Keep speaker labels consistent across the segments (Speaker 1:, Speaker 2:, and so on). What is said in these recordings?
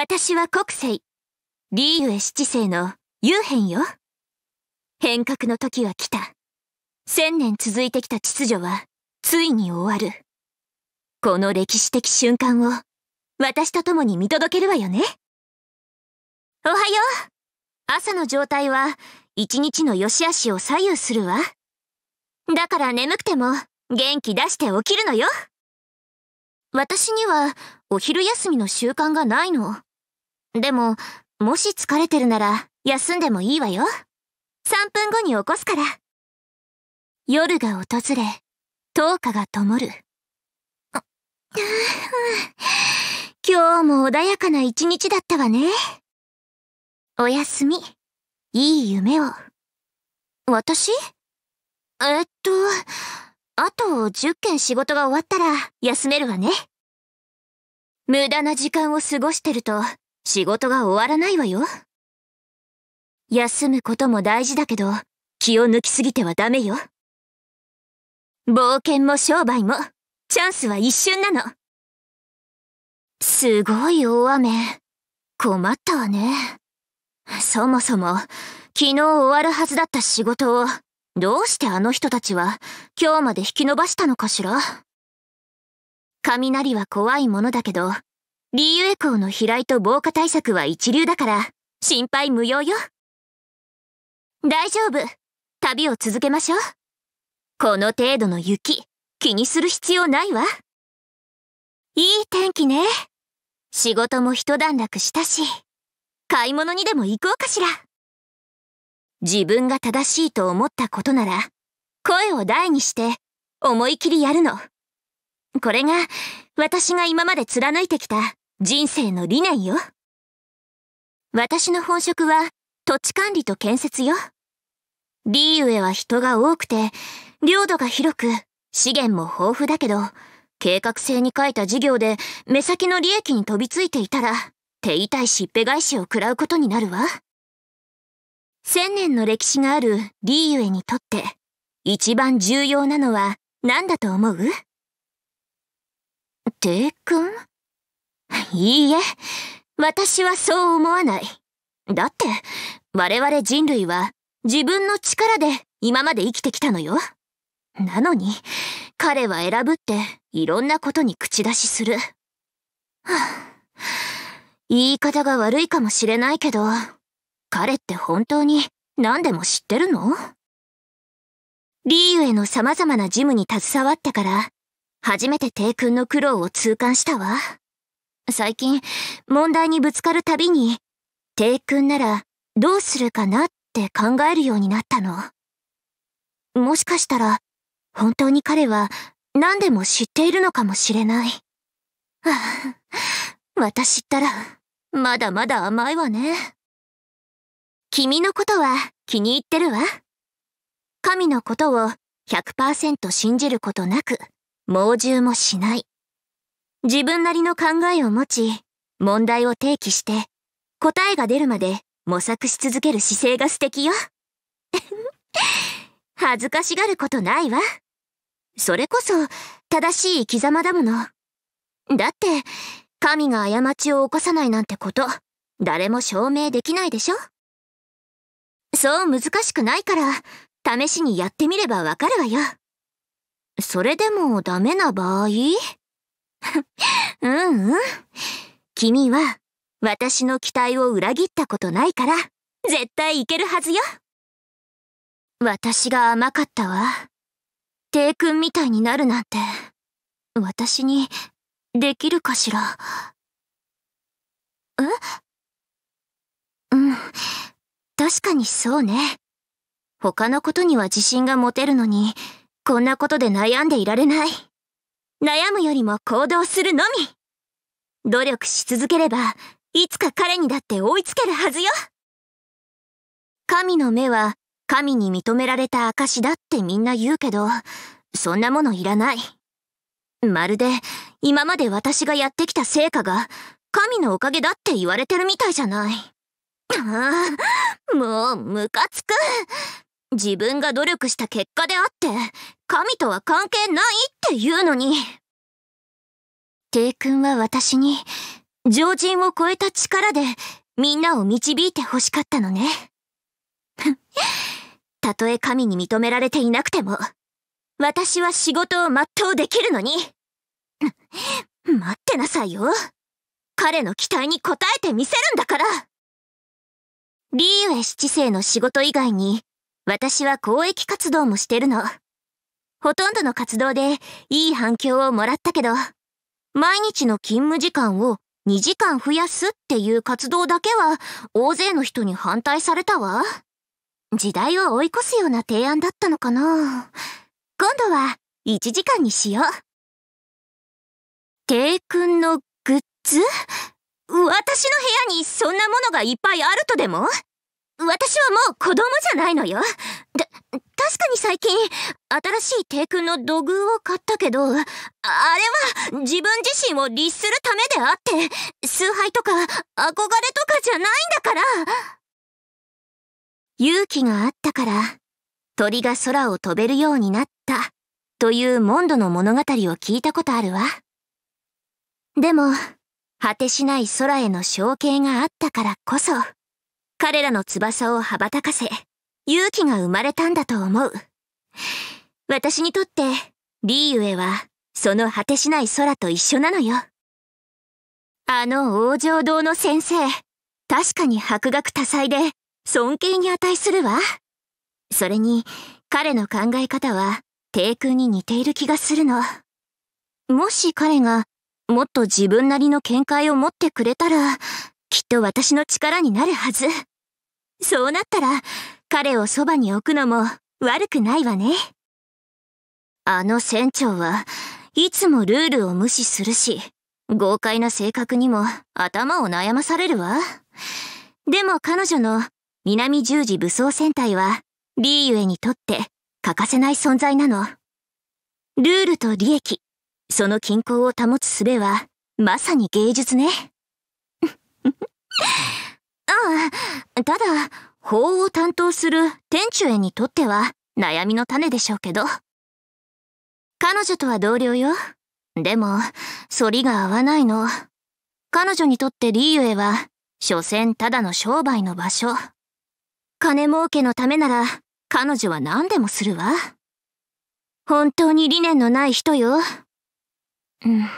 Speaker 1: 私は国政、リーユエ七世の幽変よ。変革の時は来た。千年続いてきた秩序は、ついに終わる。この歴史的瞬間を、私と共に見届けるわよね。おはよう朝の状態は、一日の良し悪しを左右するわ。だから眠くても、元気出して起きるのよ。私には、お昼休みの習慣がないの。でも、もし疲れてるなら休んでもいいわよ。3分後に起こすから。夜が訪れ、灯火が灯る。今日も穏やかな一日だったわね。おやすみ。いい夢を。私えっと、あと10件仕事が終わったら休めるわね。無駄な時間を過ごしてると仕事が終わらないわよ。休むことも大事だけど、気を抜きすぎてはダメよ。冒険も商売も、チャンスは一瞬なの。すごい大雨。困ったわね。そもそも、昨日終わるはずだった仕事を、どうしてあの人たちは、今日まで引き伸ばしたのかしら雷は怖いものだけど、リーウェ校の飛来と防火対策は一流だから、心配無用よ。大丈夫。旅を続けましょう。この程度の雪、気にする必要ないわ。いい天気ね。仕事も一段落したし、買い物にでも行こうかしら。自分が正しいと思ったことなら、声を大にして、思い切りやるの。これが私が今まで貫いてきた人生の理念よ。私の本職は土地管理と建設よ。リーウェは人が多くて、領土が広く、資源も豊富だけど、計画性に書いた事業で目先の利益に飛びついていたら、手痛いしっぺ返しを食らうことになるわ。千年の歴史があるリーウェにとって、一番重要なのは何だと思う帝君いいえ、私はそう思わない。だって、我々人類は自分の力で今まで生きてきたのよ。なのに、彼は選ぶっていろんなことに口出しする。は言い方が悪いかもしれないけど、彼って本当に何でも知ってるのリーユへの様々なジムに携わってから、初めて帝君の苦労を痛感したわ。最近、問題にぶつかるたびに、帝君ならどうするかなって考えるようになったの。もしかしたら、本当に彼は何でも知っているのかもしれない。は私ったら、まだまだ甘いわね。君のことは気に入ってるわ。神のことを100%信じることなく猛獣もしない。自分なりの考えを持ち、問題を提起して、答えが出るまで模索し続ける姿勢が素敵よ。恥ずかしがることないわ。それこそ、正しい生き様だもの。だって、神が過ちを起こさないなんてこと、誰も証明できないでしょそう難しくないから、試しにやってみればわかるわよ。それでもダメな場合 うんうん。君は、私の期待を裏切ったことないから、絶対いけるはずよ。私が甘かったわ。帝君みたいになるなんて、私に、できるかしら。えうん、確かにそうね。他のことには自信が持てるのに、こんなことで悩んでいられない。悩むよりも行動するのみ。努力し続ければ、いつか彼にだって追いつけるはずよ。神の目は神に認められた証だってみんな言うけど、そんなものいらない。まるで今まで私がやってきた成果が神のおかげだって言われてるみたいじゃない。ああ、もうムカつく。自分が努力した結果であって、神とは関係ないって言うのに。帝君は私に、常人を超えた力で、みんなを導いて欲しかったのね。たとえ神に認められていなくても、私は仕事を全うできるのに。待ってなさいよ。彼の期待に応えてみせるんだから。リーウェ七世の仕事以外に、私は公益活動もしてるの。ほとんどの活動でいい反響をもらったけど、毎日の勤務時間を2時間増やすっていう活動だけは大勢の人に反対されたわ。時代を追い越すような提案だったのかな。今度は1時間にしよう。帝君のグッズ私の部屋にそんなものがいっぱいあるとでも私はもう子供じゃないのよ。た、確かに最近、新しい帝君の土偶を買ったけど、あれは自分自身を律するためであって、崇拝とか憧れとかじゃないんだから勇気があったから、鳥が空を飛べるようになった、というモンドの物語を聞いたことあるわ。でも、果てしない空への象形があったからこそ、彼らの翼を羽ばたかせ、勇気が生まれたんだと思う。私にとって、リーユエは、その果てしない空と一緒なのよ。あの王城堂の先生、確かに博学多彩で、尊敬に値するわ。それに、彼の考え方は、低空に似ている気がするの。もし彼が、もっと自分なりの見解を持ってくれたら、きっと私の力になるはず。そうなったら、彼をそばに置くのも悪くないわね。あの船長はいつもルールを無視するし、豪快な性格にも頭を悩まされるわ。でも彼女の南十字武装戦隊は、リーユエにとって欠かせない存在なの。ルールと利益、その均衡を保つ術は、まさに芸術ね。ああ、ただ、法を担当する天中へにとっては悩みの種でしょうけど。彼女とは同僚よ。でも、反りが合わないの。彼女にとってリーユエは、所詮ただの商売の場所。金儲けのためなら、彼女は何でもするわ。本当に理念のない人よ。うん。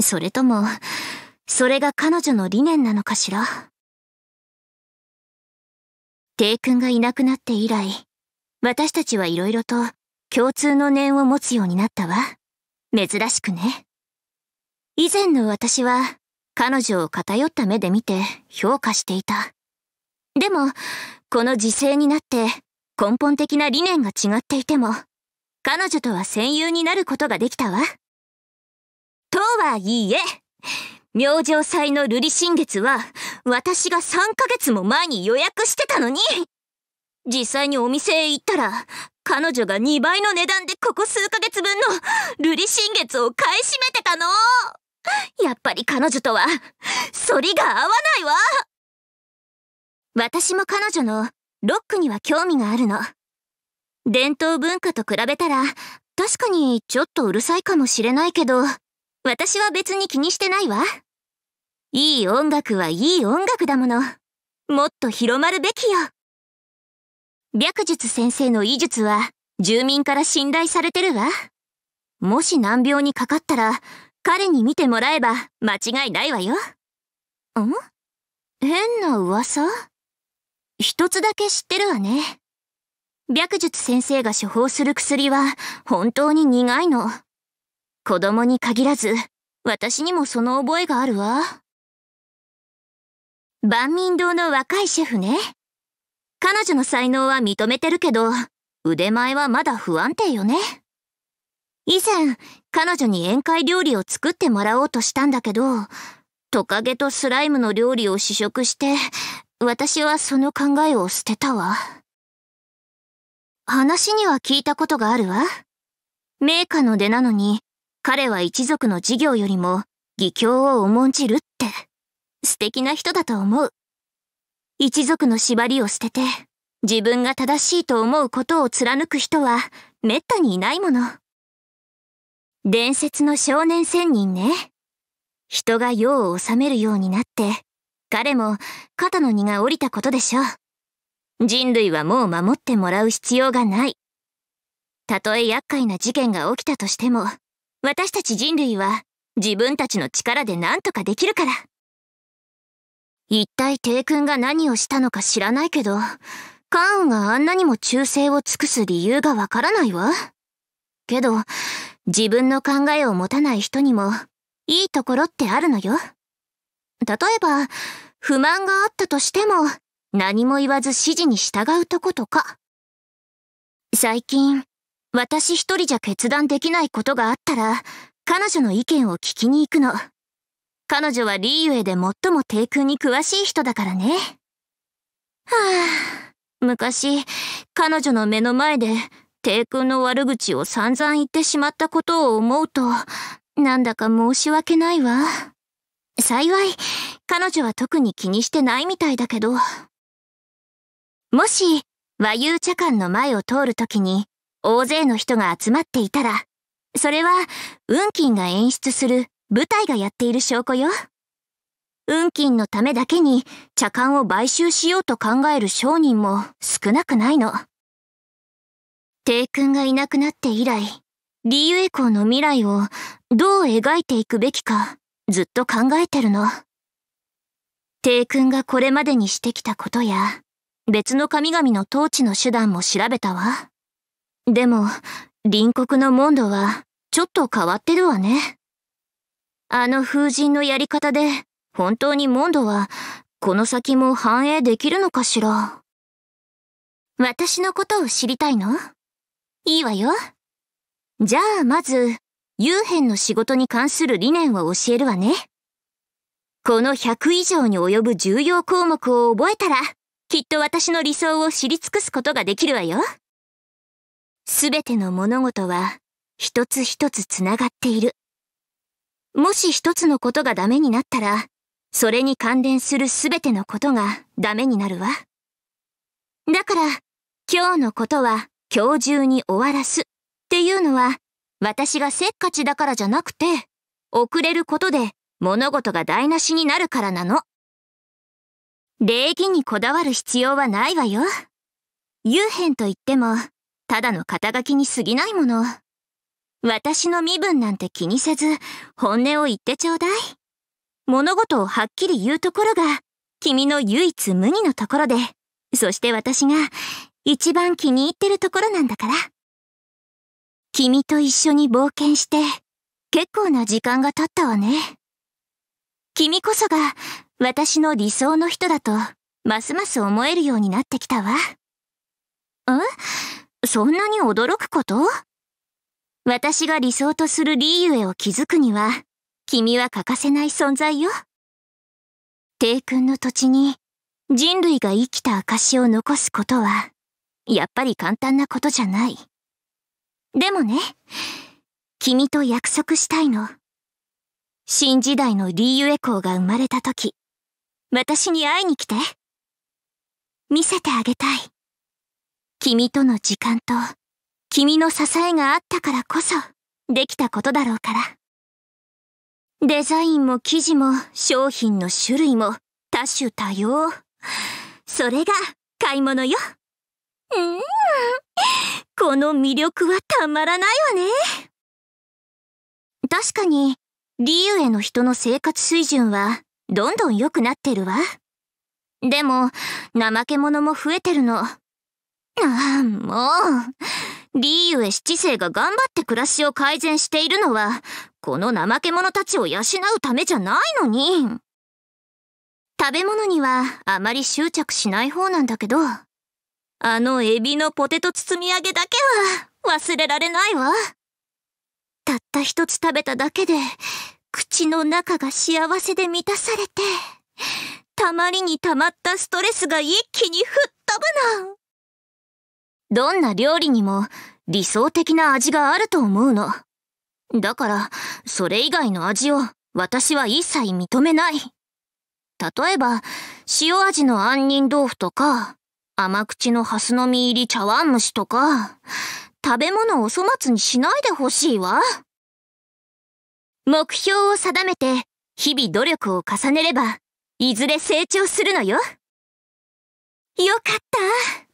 Speaker 1: それとも、それが彼女の理念なのかしら。帝君がいなくなって以来、私たちはいろいろと共通の念を持つようになったわ。珍しくね。以前の私は彼女を偏った目で見て評価していた。でも、この時勢になって根本的な理念が違っていても、彼女とは戦友になることができたわ。とはいいえ、明星祭の瑠璃新月は、私が3ヶ月も前に予約してたのに実際にお店へ行ったら、彼女が2倍の値段でここ数ヶ月分の瑠璃新月を買い占めてたのやっぱり彼女とは、反りが合わないわ私も彼女のロックには興味があるの。伝統文化と比べたら、確かにちょっとうるさいかもしれないけど、私は別に気にしてないわ。いい音楽はいい音楽だもの。もっと広まるべきよ。白術先生の医術は住民から信頼されてるわ。もし難病にかかったら、彼に見てもらえば間違いないわよ。ん変な噂一つだけ知ってるわね。白術先生が処方する薬は本当に苦いの。子供に限らず、私にもその覚えがあるわ。万民堂の若いシェフね。彼女の才能は認めてるけど、腕前はまだ不安定よね。以前、彼女に宴会料理を作ってもらおうとしたんだけど、トカゲとスライムの料理を試食して、私はその考えを捨てたわ。話には聞いたことがあるわ。名家の出なのに、彼は一族の事業よりも義教を重んじるって、素敵な人だと思う。一族の縛りを捨てて、自分が正しいと思うことを貫く人は、滅多にいないもの。伝説の少年仙人ね。人が世を治めるようになって、彼も肩の荷が下りたことでしょう。人類はもう守ってもらう必要がない。たとえ厄介な事件が起きたとしても、私たち人類は自分たちの力で何とかできるから。一体帝君が何をしたのか知らないけど、カーンがあんなにも忠誠を尽くす理由がわからないわ。けど、自分の考えを持たない人にも、いいところってあるのよ。例えば、不満があったとしても、何も言わず指示に従うとことか。最近、私一人じゃ決断できないことがあったら、彼女の意見を聞きに行くの。彼女はリーウェイで最も低空に詳しい人だからね。はあ、昔、彼女の目の前で、低空の悪口を散々言ってしまったことを思うと、なんだか申し訳ないわ。幸い、彼女は特に気にしてないみたいだけど。もし、和遊茶館の前を通るときに、大勢の人が集まっていたら、それは、運金が演出する舞台がやっている証拠よ。運金のためだけに茶館を買収しようと考える商人も少なくないの。帝君がいなくなって以来、リーウェーの未来をどう描いていくべきかずっと考えてるの。帝君がこれまでにしてきたことや、別の神々の統治の手段も調べたわ。でも、隣国のモンドは、ちょっと変わってるわね。あの風神のやり方で、本当にモンドは、この先も繁栄できるのかしら。私のことを知りたいのいいわよ。じゃあ、まず、幽変の仕事に関する理念を教えるわね。この100以上に及ぶ重要項目を覚えたら、きっと私の理想を知り尽くすことができるわよ。すべての物事は一つ一つつながっている。もし一つのことがダメになったら、それに関連するすべてのことがダメになるわ。だから、今日のことは今日中に終わらすっていうのは、私がせっかちだからじゃなくて、遅れることで物事が台無しになるからなの。礼儀にこだわる必要はないわよ。へんといっても、ただの肩書きに過ぎないもの。私の身分なんて気にせず、本音を言ってちょうだい。物事をはっきり言うところが、君の唯一無二のところで、そして私が一番気に入ってるところなんだから。君と一緒に冒険して、結構な時間が経ったわね。君こそが私の理想の人だと、ますます思えるようになってきたわ。んそんなに驚くこと私が理想とするリーユエを築くには、君は欠かせない存在よ。帝君の土地に人類が生きた証を残すことは、やっぱり簡単なことじゃない。でもね、君と約束したいの。新時代のリーユエ校が生まれた時、私に会いに来て。見せてあげたい。君との時間と、君の支えがあったからこそ、できたことだろうから。デザインも生地も商品の種類も多種多様。それが買い物よ。うーん。この魅力はたまらないわね。確かに、リーウェの人の生活水準はどんどん良くなってるわ。でも、怠け者も増えてるのああ、もう。リーユエ七世が頑張って暮らしを改善しているのは、この怠け者たちを養うためじゃないのに。食べ物にはあまり執着しない方なんだけど、あのエビのポテト包み揚げだけは忘れられないわ。たった一つ食べただけで、口の中が幸せで満たされて、たまりに溜まったストレスが一気に吹っ飛ぶの。どんな料理にも理想的な味があると思うの。だから、それ以外の味を私は一切認めない。例えば、塩味の杏仁豆腐とか、甘口のハスの実入り茶碗蒸しとか、食べ物を粗末にしないでほしいわ。目標を定めて、日々努力を重ねれば、いずれ成長するのよ。よかった。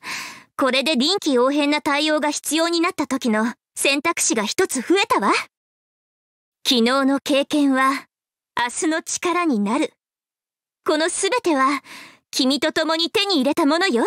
Speaker 1: これで臨機応変な対応が必要になった時の選択肢が一つ増えたわ。昨日の経験は明日の力になる。この全ては君と共に手に入れたものよ。